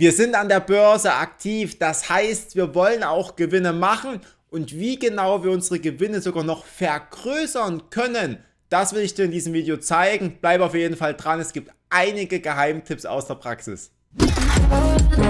Wir sind an der Börse aktiv, das heißt, wir wollen auch Gewinne machen und wie genau wir unsere Gewinne sogar noch vergrößern können, das will ich dir in diesem Video zeigen. Bleib auf jeden Fall dran, es gibt einige Geheimtipps aus der Praxis. Musik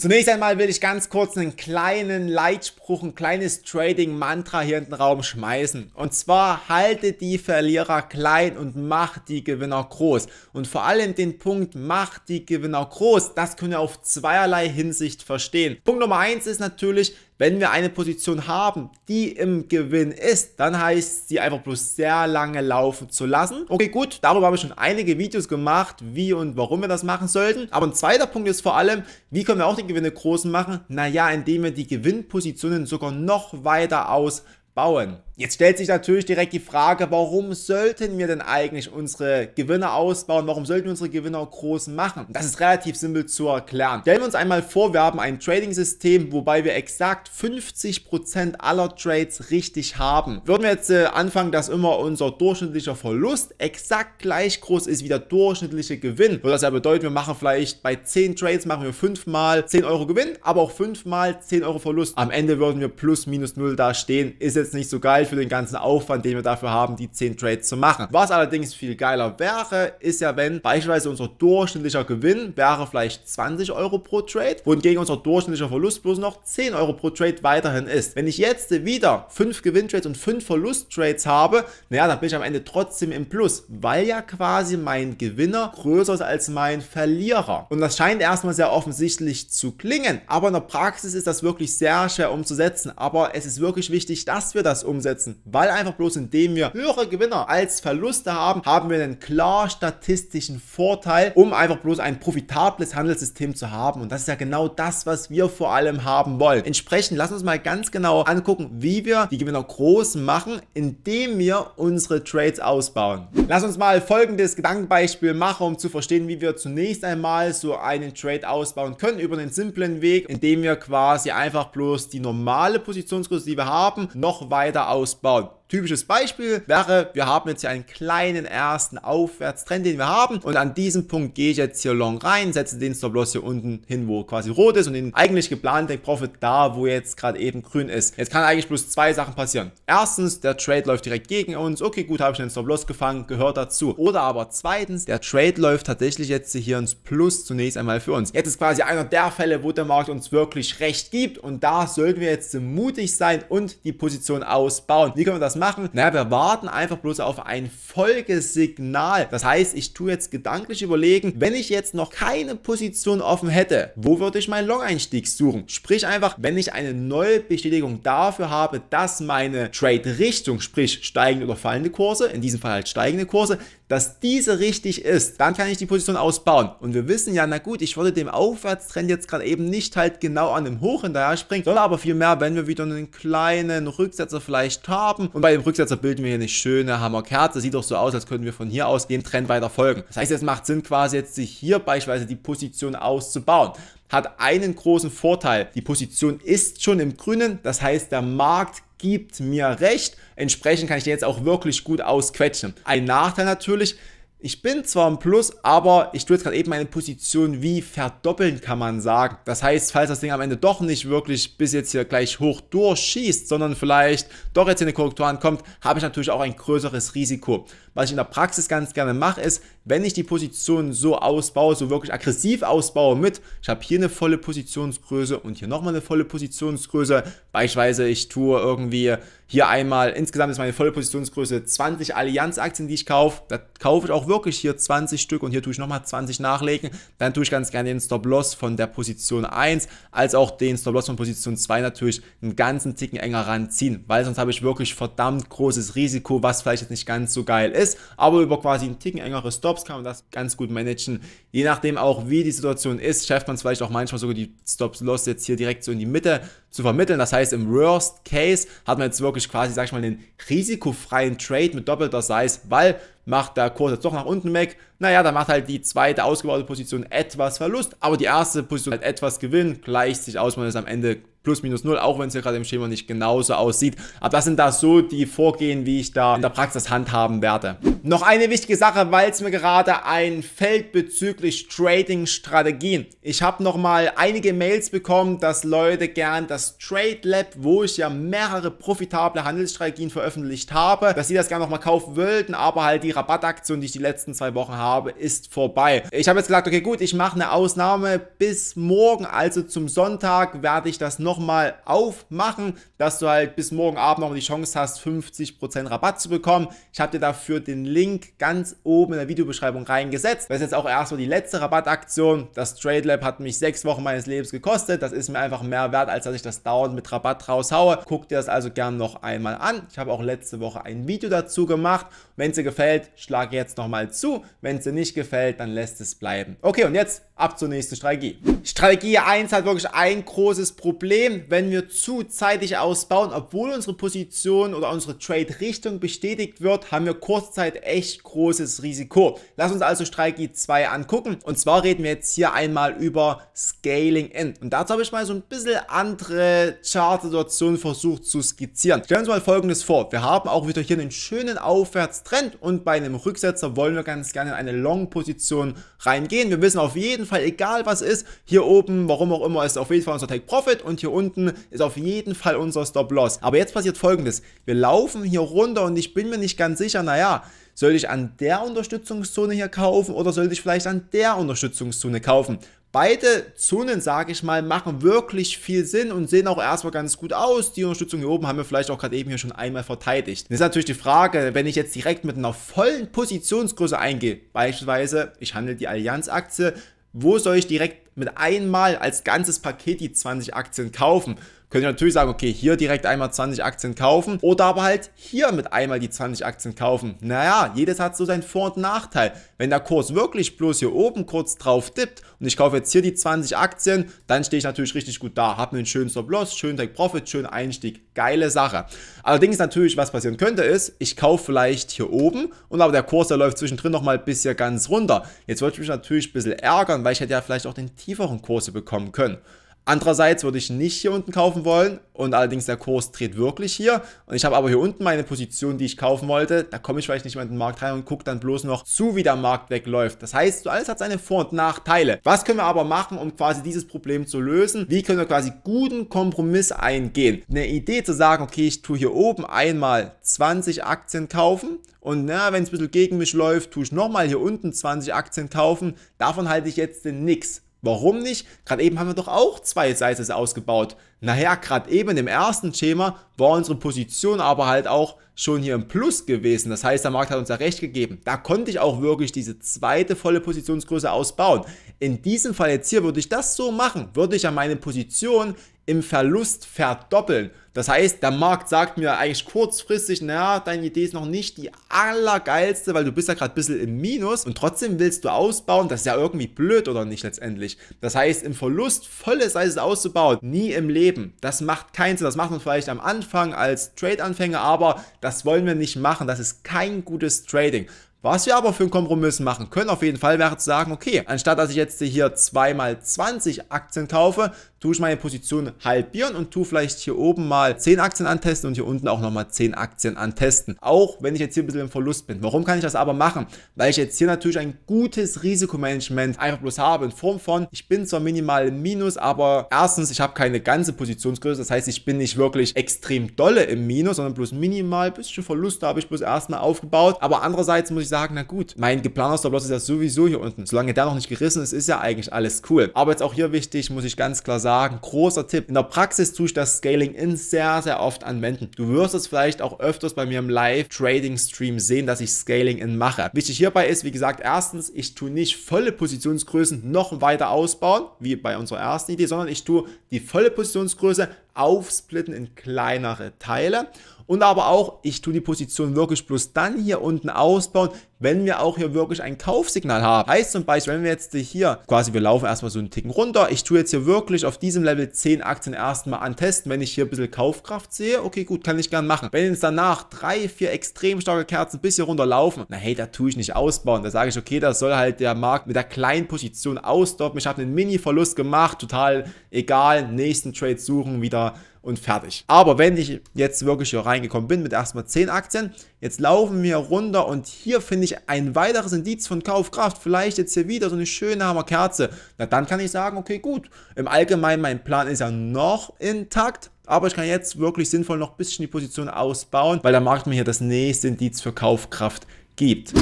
Zunächst einmal will ich ganz kurz einen kleinen Leitspruch, ein kleines Trading-Mantra hier in den Raum schmeißen. Und zwar halte die Verlierer klein und mach die Gewinner groß. Und vor allem den Punkt, mach die Gewinner groß, das können wir auf zweierlei Hinsicht verstehen. Punkt Nummer eins ist natürlich, wenn wir eine Position haben, die im Gewinn ist, dann heißt sie einfach bloß sehr lange laufen zu lassen. Okay, gut, darüber habe ich schon einige Videos gemacht, wie und warum wir das machen sollten. Aber ein zweiter Punkt ist vor allem, wie können wir auch die Gewinne groß machen? Naja, indem wir die Gewinnpositionen sogar noch weiter ausbauen. Jetzt stellt sich natürlich direkt die Frage, warum sollten wir denn eigentlich unsere Gewinner ausbauen? Warum sollten wir unsere Gewinner groß machen? Das ist relativ simpel zu erklären. Stellen wir uns einmal vor, wir haben ein Trading-System, wobei wir exakt 50% aller Trades richtig haben. Würden wir jetzt äh, anfangen, dass immer unser durchschnittlicher Verlust exakt gleich groß ist wie der durchschnittliche Gewinn, würde das ja bedeuten, wir machen vielleicht bei 10 Trades machen wir 5 mal 10 Euro Gewinn, aber auch 5 mal 10 Euro Verlust. Am Ende würden wir plus minus 0 da stehen. Ist jetzt nicht so geil für den ganzen Aufwand, den wir dafür haben, die 10 Trades zu machen. Was allerdings viel geiler wäre, ist ja, wenn beispielsweise unser durchschnittlicher Gewinn wäre vielleicht 20 Euro pro Trade, wohingegen unser durchschnittlicher Verlust bloß noch 10 Euro pro Trade weiterhin ist. Wenn ich jetzt wieder 5 Gewinntrades und 5 Verlusttrades habe, naja, dann bin ich am Ende trotzdem im Plus, weil ja quasi mein Gewinner größer ist als mein Verlierer. Und das scheint erstmal sehr offensichtlich zu klingen, aber in der Praxis ist das wirklich sehr schwer umzusetzen. Aber es ist wirklich wichtig, dass wir das umsetzen setzen. Weil einfach bloß indem wir höhere Gewinner als Verluste haben, haben wir einen klar statistischen Vorteil, um einfach bloß ein profitables Handelssystem zu haben. Und das ist ja genau das, was wir vor allem haben wollen. Entsprechend, lass uns mal ganz genau angucken, wie wir die Gewinner groß machen, indem wir unsere Trades ausbauen. Lass uns mal folgendes Gedankenbeispiel machen, um zu verstehen, wie wir zunächst einmal so einen Trade ausbauen können über einen simplen Weg, indem wir quasi einfach bloß die normale Positionskurs, die wir haben, noch weiter ausbauen. about Typisches Beispiel wäre, wir haben jetzt hier einen kleinen ersten Aufwärtstrend, den wir haben und an diesem Punkt gehe ich jetzt hier long rein, setze den Stop-Loss hier unten hin, wo quasi rot ist und den eigentlich geplanten Profit da, wo jetzt gerade eben grün ist. Jetzt kann eigentlich bloß zwei Sachen passieren. Erstens, der Trade läuft direkt gegen uns. Okay, gut, habe ich den Stop-Loss gefangen, gehört dazu. Oder aber zweitens, der Trade läuft tatsächlich jetzt hier ins Plus zunächst einmal für uns. Jetzt ist quasi einer der Fälle, wo der Markt uns wirklich recht gibt und da sollten wir jetzt mutig sein und die Position ausbauen. Wie können wir das machen? Naja, wir warten einfach bloß auf ein Folgesignal. Das heißt, ich tue jetzt gedanklich überlegen, wenn ich jetzt noch keine Position offen hätte, wo würde ich meinen Long-Einstieg suchen? Sprich einfach, wenn ich eine neue Bestätigung dafür habe, dass meine Trade-Richtung, sprich steigende oder fallende Kurse, in diesem Fall halt steigende Kurse, dass diese richtig ist, dann kann ich die Position ausbauen. Und wir wissen ja, na gut, ich würde dem Aufwärtstrend jetzt gerade eben nicht halt genau an dem Hoch hinterher springen, sondern aber vielmehr, wenn wir wieder einen kleinen Rücksetzer vielleicht haben. Und bei dem Rücksetzer bilden wir hier eine schöne Hammerkerze. Sieht doch so aus, als könnten wir von hier aus dem Trend weiter folgen. Das heißt, es macht Sinn, quasi jetzt sich hier beispielsweise die Position auszubauen hat einen großen Vorteil. Die Position ist schon im Grünen, das heißt, der Markt gibt mir recht. Entsprechend kann ich den jetzt auch wirklich gut ausquetschen. Ein Nachteil natürlich, ich bin zwar im Plus, aber ich tue jetzt gerade eben meine Position wie verdoppeln, kann man sagen. Das heißt, falls das Ding am Ende doch nicht wirklich bis jetzt hier gleich hoch durchschießt, sondern vielleicht doch jetzt in eine Korrektur ankommt, habe ich natürlich auch ein größeres Risiko. Was ich in der Praxis ganz gerne mache, ist, wenn ich die Position so ausbaue, so wirklich aggressiv ausbaue mit, ich habe hier eine volle Positionsgröße und hier nochmal eine volle Positionsgröße. Beispielsweise, ich tue irgendwie hier einmal, insgesamt ist meine volle Positionsgröße 20 Allianz-Aktien, die ich kaufe. Da kaufe ich auch wirklich hier 20 Stück und hier tue ich nochmal 20 nachlegen. Dann tue ich ganz gerne den Stop-Loss von der Position 1 als auch den Stop-Loss von Position 2 natürlich einen ganzen Ticken enger ranziehen, weil sonst habe ich wirklich verdammt großes Risiko, was vielleicht jetzt nicht ganz so geil ist. Aber über quasi einen Ticken engere Stops kann man das ganz gut managen. Je nachdem auch, wie die Situation ist, schafft man es vielleicht auch manchmal sogar die Stop-Loss jetzt hier direkt so in die Mitte zu vermitteln. Das heißt, im Worst Case hat man jetzt wirklich wirklich quasi, sag ich mal, einen risikofreien Trade mit doppelter Size, weil macht der Kurs jetzt doch nach unten weg, naja, dann macht halt die zweite ausgebaute Position etwas Verlust, aber die erste Position hat etwas Gewinn, gleicht sich aus, man ist am Ende plus minus null, auch wenn es hier gerade im Schema nicht genauso aussieht. Aber das sind da so die Vorgehen, wie ich da in der Praxis handhaben werde. Noch eine wichtige Sache, weil es mir gerade einfällt bezüglich Trading-Strategien. Ich habe nochmal einige Mails bekommen, dass Leute gern das Trade Lab, wo ich ja mehrere profitable Handelsstrategien veröffentlicht habe, dass sie das gerne nochmal kaufen wollten, aber halt die Rabattaktion, die ich die letzten zwei Wochen habe, ist vorbei. Ich habe jetzt gesagt, okay gut, ich mache eine Ausnahme bis morgen, also zum Sonntag werde ich das nochmal aufmachen, dass du halt bis morgen Abend noch die Chance hast, 50% Rabatt zu bekommen. Ich habe dir dafür den Link ganz oben in der Videobeschreibung reingesetzt. Das ist jetzt auch erstmal die letzte Rabattaktion. Das Trade Lab hat mich sechs Wochen meines Lebens gekostet. Das ist mir einfach mehr wert, als dass ich das dauernd mit Rabatt raushaue. Guckt dir das also gern noch einmal an. Ich habe auch letzte Woche ein Video dazu gemacht. Wenn es dir gefällt, schlage jetzt nochmal zu. Wenn es dir nicht gefällt, dann lässt es bleiben. Okay, und jetzt ab zur nächsten Strategie. Strategie 1 hat wirklich ein großes Problem, wenn wir zu zeitig ausbauen, obwohl unsere Position oder unsere Trade-Richtung bestätigt wird, haben wir kurzzeitig echt großes Risiko. Lass uns also Strategie 2 angucken. Und zwar reden wir jetzt hier einmal über Scaling In. Und dazu habe ich mal so ein bisschen andere Chart-Situationen versucht zu skizzieren. Stellen wir uns mal folgendes vor. Wir haben auch wieder hier einen schönen Aufwärtstrend und bei einem Rücksetzer wollen wir ganz gerne in eine Long-Position reingehen. Wir wissen auf jeden Fall, egal was ist, hier oben, warum auch immer, ist auf jeden Fall unser Take-Profit und hier unten ist auf jeden Fall unser Stop-Loss. Aber jetzt passiert folgendes. Wir laufen hier runter und ich bin mir nicht ganz sicher, naja, sollte ich an der Unterstützungszone hier kaufen oder sollte ich vielleicht an der Unterstützungszone kaufen? Beide Zonen, sage ich mal, machen wirklich viel Sinn und sehen auch erstmal ganz gut aus. Die Unterstützung hier oben haben wir vielleicht auch gerade eben hier schon einmal verteidigt. Das ist natürlich die Frage, wenn ich jetzt direkt mit einer vollen Positionsgröße eingehe, beispielsweise ich handle die Allianz-Aktie, wo soll ich direkt mit einmal als ganzes Paket die 20 Aktien kaufen. Könnt ihr natürlich sagen, okay, hier direkt einmal 20 Aktien kaufen oder aber halt hier mit einmal die 20 Aktien kaufen. Naja, jedes hat so seinen Vor- und Nachteil. Wenn der Kurs wirklich bloß hier oben kurz drauf dippt und ich kaufe jetzt hier die 20 Aktien, dann stehe ich natürlich richtig gut da. Habe einen schönen Stop-Loss, schönen Take-Profit, schönen Einstieg. Geile Sache. Allerdings natürlich, was passieren könnte, ist, ich kaufe vielleicht hier oben und aber der Kurs, der läuft zwischendrin nochmal bis hier ganz runter. Jetzt würde ich mich natürlich ein bisschen ärgern, weil ich hätte ja vielleicht auch den Tief attraktiveren Kurse bekommen können. Andererseits würde ich nicht hier unten kaufen wollen und allerdings der Kurs dreht wirklich hier und ich habe aber hier unten meine Position, die ich kaufen wollte. Da komme ich vielleicht nicht mehr in den Markt rein und gucke dann bloß noch zu, wie der Markt wegläuft. Das heißt, so alles hat seine Vor- und Nachteile. Was können wir aber machen, um quasi dieses Problem zu lösen? Wie können wir quasi guten Kompromiss eingehen? Eine Idee zu sagen, okay, ich tue hier oben einmal 20 Aktien kaufen und na, wenn es ein bisschen gegen mich läuft, tue ich nochmal hier unten 20 Aktien kaufen. Davon halte ich jetzt nichts. Warum nicht? Gerade eben haben wir doch auch zwei Sizes ausgebaut. Naja, gerade eben im ersten Schema war unsere Position aber halt auch schon hier im Plus gewesen. Das heißt, der Markt hat uns ja recht gegeben. Da konnte ich auch wirklich diese zweite volle Positionsgröße ausbauen. In diesem Fall jetzt hier würde ich das so machen. Würde ich ja meine Position im Verlust verdoppeln. Das heißt, der Markt sagt mir eigentlich kurzfristig, naja, deine Idee ist noch nicht die allergeilste, weil du bist ja gerade ein bisschen im Minus und trotzdem willst du ausbauen, das ist ja irgendwie blöd oder nicht letztendlich. Das heißt, im Verlust volles Eis auszubauen, nie im Leben. Das macht keinen Sinn, das macht man vielleicht am Anfang als Trade-Anfänger, aber das wollen wir nicht machen, das ist kein gutes Trading. Was wir aber für einen Kompromiss machen können, auf jeden Fall wäre zu sagen, okay, anstatt dass ich jetzt hier zweimal 20 Aktien kaufe, tue ich meine Position halbieren und tue vielleicht hier oben mal 10 Aktien antesten und hier unten auch nochmal 10 Aktien antesten. Auch wenn ich jetzt hier ein bisschen im Verlust bin. Warum kann ich das aber machen? Weil ich jetzt hier natürlich ein gutes Risikomanagement einfach bloß habe in Form von, ich bin zwar minimal im Minus, aber erstens, ich habe keine ganze Positionsgröße. Das heißt, ich bin nicht wirklich extrem dolle im Minus, sondern bloß minimal, bisschen Verluste habe ich bloß erstmal aufgebaut. Aber andererseits muss ich sagen, sagen, na gut, mein geplanter Stop-Loss ist ja sowieso hier unten. Solange der noch nicht gerissen ist, ist ja eigentlich alles cool. Aber jetzt auch hier wichtig, muss ich ganz klar sagen, großer Tipp. In der Praxis tue ich das Scaling in sehr, sehr oft anwenden. Du wirst es vielleicht auch öfters bei mir im Live-Trading-Stream sehen, dass ich Scaling in mache. Wichtig hierbei ist, wie gesagt, erstens, ich tue nicht volle Positionsgrößen noch weiter ausbauen, wie bei unserer ersten Idee, sondern ich tue die volle Positionsgröße aufsplitten in kleinere Teile. Und aber auch, ich tue die Position wirklich bloß dann hier unten ausbauen, wenn wir auch hier wirklich ein Kaufsignal haben. Heißt zum Beispiel, wenn wir jetzt hier quasi, wir laufen erstmal so einen Ticken runter. Ich tue jetzt hier wirklich auf diesem Level 10 Aktien erstmal antesten. Wenn ich hier ein bisschen Kaufkraft sehe, okay, gut, kann ich gern machen. Wenn jetzt danach drei, vier extrem starke Kerzen bis hier runterlaufen, na hey, da tue ich nicht ausbauen. Da sage ich, okay, das soll halt der Markt mit der kleinen Position ausdoppen. Ich habe einen Mini-Verlust gemacht, total egal. Nächsten Trade suchen, wieder und fertig. Aber wenn ich jetzt wirklich hier reingekommen bin mit erstmal 10 Aktien, jetzt laufen wir runter und hier finde ich ein weiteres Indiz von Kaufkraft, vielleicht jetzt hier wieder so eine schöne Hammerkerze. Na dann kann ich sagen, okay gut, im Allgemeinen mein Plan ist ja noch intakt, aber ich kann jetzt wirklich sinnvoll noch ein bisschen die Position ausbauen, weil der Markt mir hier das nächste Indiz für Kaufkraft gibt.